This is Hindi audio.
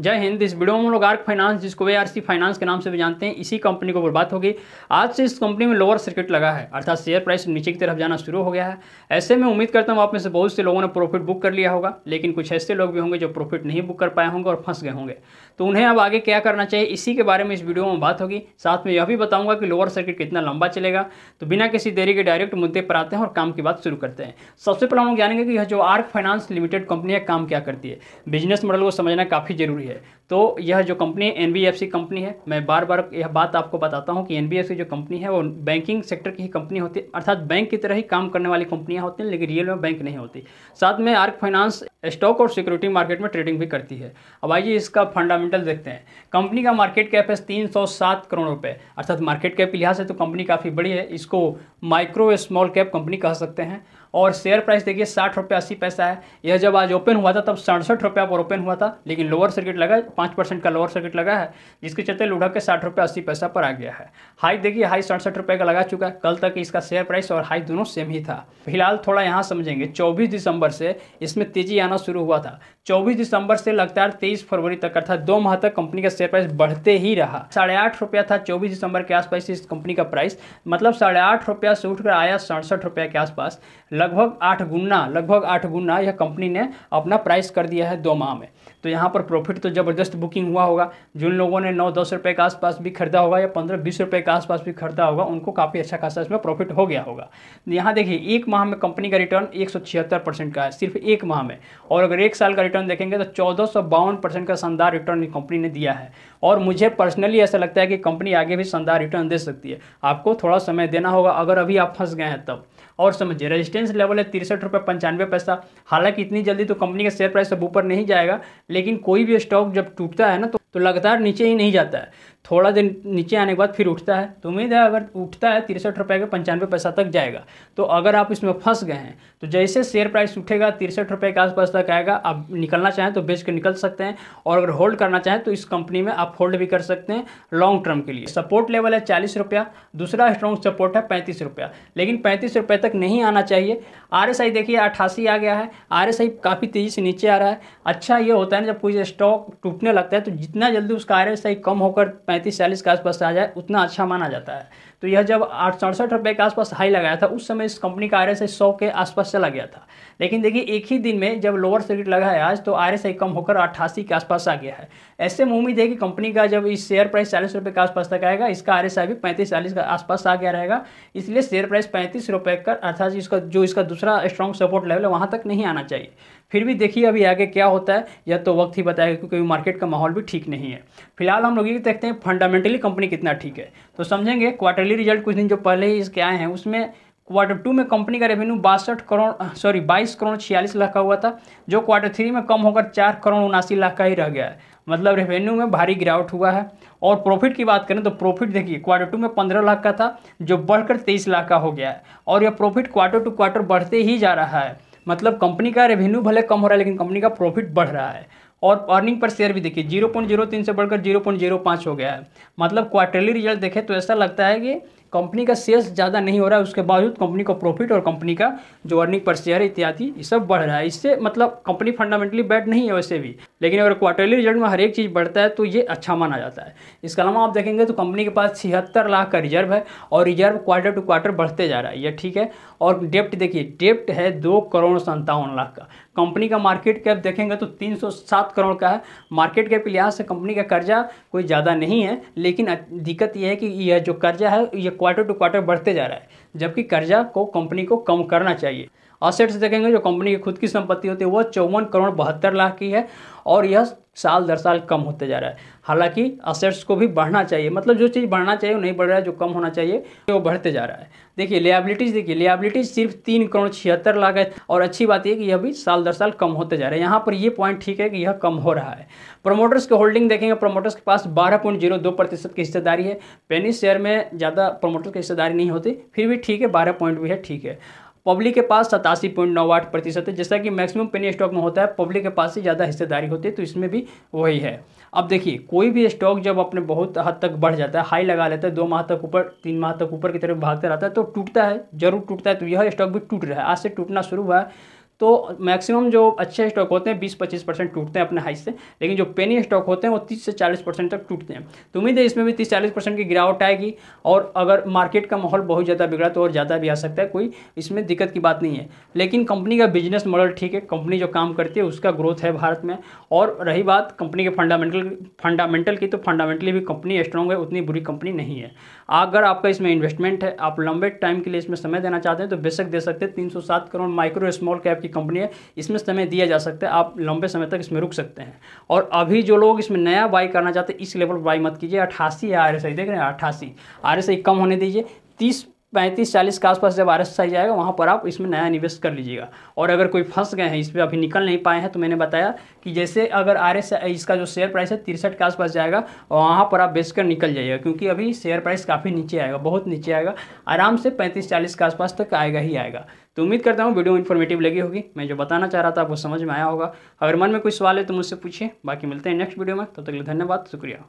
जय हिंद इस वीडियो में हम लोग आर्क फाइनेंस जिसको वे आर सी फाइनेंस के नाम से भी जानते हैं इसी कंपनी को बात होगी आज से इस कंपनी में लोअर सर्किट लगा है अर्थात शेयर प्राइस नीचे की तरफ जाना शुरू हो गया है ऐसे में उम्मीद करता हूँ आप में से बहुत से लोगों ने प्रॉफिट बुक कर लिया होगा लेकिन कुछ ऐसे लोग भी होंगे जो प्रॉफिट नहीं बुक कर पाए होंगे और फंस गए होंगे तो उन्हें अब आगे क्या करना चाहिए इसी के बारे में इस वीडियो में बात होगी साथ में यह भी बताऊंगा कि लोअर सर्किट कितना लंबा चलेगा तो बिना किसी देरी के डायरेक्ट मुद्दे पर आते हैं और काम की बात शुरू करते हैं सबसे पहले हम लोग जानेंगे कि यह जो आर्क फाइनेंस लिमिटेड कंपनी है काम क्या करती है बिजनेस मॉडल को समझना काफ़ी जरूरी हुई है तो यह जो कंपनी एन कंपनी है मैं बार बार यह बात आपको बताता हूँ कि एन जो कंपनी है वो बैंकिंग सेक्टर की ही कंपनी होती है अर्थात बैंक की तरह ही काम करने वाली कंपनियाँ होती हैं लेकिन रियल में बैंक नहीं होती साथ में आर्क फाइनेंस स्टॉक और सिक्योरिटी मार्केट में ट्रेडिंग भी करती है अब आइए इसका फंडामेंटल देखते हैं कंपनी का मार्केट कैप है तीन करोड़ रुपये अर्थात मार्केट कैप के लिहाज से तो कंपनी काफ़ी बड़ी है इसको माइक्रो स्मॉल कैप कंपनी कह सकते हैं और शेयर प्राइस देखिए साठ रुपये अस्सी पैसा है यह जब आज ओपन हुआ था तब सड़सठ रुपये पर ओपन हुआ था लेकिन लोअर सर्किट लगा पाँच परसेंट का लोअर सर्किट लगा है जिसके चलते लुढ़क के साठ रुपये अस्सी पैसा पर आ गया है हाई देखिए हाई सड़सठ रुपये का लगा चुका है कल तक इसका शेयर प्राइस और हाई दोनों सेम ही था फिलहाल थोड़ा यहाँ समझेंगे चौबीस दिसंबर से इसमें तेजी आना शुरू हुआ था चौबीस दिसंबर से लगातार तेईस फरवरी तक अर्थात दो माह तक कंपनी का शेयर प्राइस बढ़ते ही रहा साढ़े आठ रुपया था चौबीस दिसंबर के आसपास इस कंपनी का प्राइस मतलब साढ़े आठ रुपया से उठकर आया सड़सठ रुपया के आसपास लगभग आठ गुना लगभग आठ गुना यह कंपनी ने अपना प्राइस कर दिया है दो माह में तो यहाँ पर प्रॉफिट तो ज़बरदस्त बुकिंग हुआ होगा जिन लोगों ने नौ दस रुपये के आसपास भी खरीदा होगा या पंद्रह बीस रुपये के आसपास भी खरीदा होगा उनको काफ़ी अच्छा खासा इसमें प्रॉफिट हो गया होगा यहाँ देखिए एक माह में कंपनी का रिटर्न एक परसेंट का है सिर्फ एक माह में और अगर एक साल का रिटर्न देखेंगे तो चौदह परसेंट का शानदार रिटर्न कंपनी ने दिया है और मुझे पर्सनली ऐसा लगता है कि कंपनी आगे भी शानदार रिटर्न दे सकती है आपको थोड़ा समय देना होगा अगर अभी आप फंस गए हैं तब और समझिए रेजिस्टेंस लेवल है तिरसठ रुपये पंचानवे पैसा हालांकि इतनी जल्दी तो कंपनी का शेयर प्राइस अब ऊपर नहीं जाएगा लेकिन कोई भी स्टॉक जब टूटता है ना तो, तो लगातार नीचे ही नहीं जाता है थोड़ा दिन नीचे आने के बाद फिर उठता है तो उम्मीद है अगर उठता है तिरसठ रुपये का पंचानवे पैसा तक जाएगा तो अगर आप इसमें फंस गए हैं तो जैसे शेयर प्राइस उठेगा तिरसठ रुपये के आसपास तक आएगा आप निकलना चाहें तो बेच कर निकल सकते हैं और अगर होल्ड करना चाहें तो इस कंपनी में आप होल्ड भी कर सकते हैं लॉन्ग टर्म के लिए सपोर्ट लेवल है चालीस रुपया दूसरा स्ट्रॉन्ग सपोर्ट है पैंतीस रुपया लेकिन पैंतीस रुपये तक नहीं आना चाहिए आर एस आई देखिए अट्ठासी आ गया है आर एस आई काफ़ी तेज़ी से नीचे आ रहा है अच्छा ये होता है ना जब कोई स्टॉक टूटने लगता है तो जितना जल्दी उसका आर एस आई कम होकर पैंतीस चालीस के आसपास आ जाए उतना अच्छा माना जाता है तो यह जब आठ सड़सठ रुपये के आसपास हाई लगाया था उस समय इस कंपनी का आर एस आई सौ के आसपास चला गया था लेकिन देखिए एक ही दिन में जब लोअर सर्किट लगा है आज तो आर एस आई कम होकर अट्ठासी के आसपास आ गया है ऐसे में उम्मीद है कि कंपनी का जब इस शेयर प्राइस चालीस रुपये के आसपास तक आएगा इसका आर एस आई भी पैंतीस चालीस के आसपास आ गया रहेगा इसलिए शेयर प्राइस पैंतीस रुपये का अर्थात इसका जो इसका दूसरा स्ट्रॉन्ग सपोर्ट लेवल है वहाँ तक नहीं आना चाहिए फिर भी देखिए अभी आगे क्या होता है यह तो वक्त ही बताएगा क्योंकि मार्केट का माहौल भी ठीक नहीं है फिलहाल हम लोग ये देखते हैं फंडामेंटली कंपनी कितना ठीक है तो समझेंगे क्वार्टर अर्ली रिजल्ट कुछ दिन जो पहले ही इसके आए हैं उसमें क्वार्टर टू में कंपनी का रेवेन्यू बासठ करोड़ सॉरी बाईस करोड़ छियालीस लाख का हुआ था जो क्वार्टर थ्री में कम होकर चार करोड़ उनासी लाख का ही रह गया है मतलब रेवेन्यू में भारी गिरावट हुआ है और प्रॉफिट की बात करें तो प्रॉफिट देखिए क्वार्टर टू में पंद्रह लाख का था जो बढ़कर तेईस लाख का हो गया है और यह प्रॉफिट क्वार्टर टू क्वार्टर बढ़ते ही जा रहा है मतलब कंपनी का रेवेन्यू भले कम हो रहा है लेकिन कंपनी का प्रॉफिट बढ़ रहा है और अर्निंग पर शेयर भी देखिए जीरो पॉइंट जीरो तीन से बढ़कर जीरो पॉइंट जीरो पाँच हो गया है मतलब क्वार्टरली रिजल्ट देखें तो ऐसा लगता है कि कंपनी का सेल्स ज़्यादा नहीं हो रहा है उसके बावजूद कंपनी का प्रॉफिट और कंपनी का जो अर्निंग पर शेयर इत्यादि ये सब बढ़ रहा है इससे मतलब कंपनी फंडामेंटली बैड नहीं है वैसे भी लेकिन अगर क्वार्टरली रिजल्ट में हर एक चीज़ बढ़ता है तो ये अच्छा माना जाता है इसके अलावा आप देखेंगे तो कंपनी के पास छिहत्तर लाख का रिजर्व है और रिजर्व क्वार्टर टू क्वार्टर बढ़ते जा रहा है यह ठीक है और डेप्ट देखिए डेप्ट है दो करोड़ संतावन लाख का कंपनी का मार्केट कैप देखेंगे तो 307 करोड़ का है मार्केट कैप के लिहाज से कंपनी का कर्जा कोई ज़्यादा नहीं है लेकिन दिक्कत यह है कि यह जो कर्जा है यह क्वार्टर टू क्वार्टर बढ़ते जा रहा है जबकि कर्जा को कंपनी को कम करना चाहिए असेट्स देखेंगे जो कंपनी की खुद की संपत्ति होती है वह चौवन करोड़ बहत्तर लाख की है और यह साल दर साल कम होते जा रहा है हालांकि असेट्स को भी बढ़ना चाहिए मतलब जो चीज़ बढ़ना चाहिए वो नहीं बढ़ रहा है जो कम होना चाहिए वो बढ़ते जा रहा है देखिए लियाबिलिटीज़ देखिए लियाबिलिटीज़ सिर्फ तीन करोड़ छिहत्तर लाख है और अच्छी बात यह कि यह भी साल दर साल कम होते जा रहा है यहाँ पर यह पॉइंट ठीक है कि यह कम हो रहा है प्रोमोटर्स के होल्डिंग देखेंगे प्रोमोटर्स के पास बारह पॉइंट जीरो दो प्रतिशत की हिस्सेदारी है पेनी शेयर में ज़्यादा प्रमोटर्स की हिस्सेदारी नहीं होती फिर भी ठीक है बारह पॉइंट भी है ठीक है पब्लिक के पास सतासी पॉइंट नौ आठ प्रतिशत है जैसा कि मैक्सिमम पेनी स्टॉक में होता है पब्लिक के पास ही ज़्यादा हिस्सेदारी होती है तो इसमें भी वही है अब देखिए कोई भी स्टॉक जब अपने बहुत हद तक बढ़ जाता है हाई लगा लेता है दो माह तक ऊपर तीन माह तक ऊपर की तरफ भागता रहता है तो टूटता है जरूर टूटता है तो यह स्टॉक भी टूट रहा है आज से टूटना शुरू हुआ है तो मैक्सिमम जो अच्छे स्टॉक होते हैं 20-25 परसेंट टूटते हैं अपने हाई से लेकिन जो पेनी स्टॉक होते हैं वो 30 से 40 परसेंट तक टूटते हैं तो उम्मीद है इसमें भी 30-40 परसेंट की गिरावट आएगी और अगर मार्केट का माहौल बहुत ज़्यादा बिगड़ा तो और ज़्यादा भी आ सकता है कोई इसमें दिक्कत की बात नहीं है लेकिन कंपनी का बिजनेस मॉडल ठीक है कंपनी जो काम करती है उसका ग्रोथ है भारत में और रही बात कंपनी के फंडामेंटल फंडामेंटल की तो फंडामेंटली भी कंपनी स्ट्रॉन्ग है उतनी बुरी कंपनी नहीं है अगर आपका इसमें इन्वेस्टमेंट है आप लंबे टाइम के लिए इसमें समय देना चाहते हैं तो बेशक दे सकते हैं तीन करोड़ माइक्रो स्मॉल कैप की कंपनी है इसमें समय दिया जा सकता है आप लंबे समय तक इसमें रुक सकते हैं और अभी जो लोग इसमें नया बाई करना चाहते हैं इस लेवल पर बाई मत कीजिए अट्ठासी है आर देख रहे हैं अट्ठासी आर कम होने दीजिए तीस पैंतीस चालीस के आसपास जब आर एस आई जाएगा वहाँ पर आप इसमें नया निवेश कर लीजिएगा और अगर कोई फंस गए हैं इस पर अभी निकल नहीं पाए हैं तो मैंने बताया कि जैसे अगर आर एस इसका जो शेयर प्राइस है तिरसठ के आसपास जाएगा वहाँ पर आप बेचकर निकल जाइएगा क्योंकि अभी शेयर प्राइस काफ़ी नीचे आएगा बहुत नीचे आएगा आराम से पैंतीस चालीस के आसपास तक आएगा ही आएगा तो उम्मीद करता हूँ वीडियो इन्फॉर्मेटिव लगी होगी मैं जो बताना चाह रहा था आपको समझ में आया होगा अगर मन में कोई सवाल है तो मुझसे पूछिए बाकी मिलते हैं नेक्स्ट वीडियो में तब तो तक धन्यवाद शुक्रिया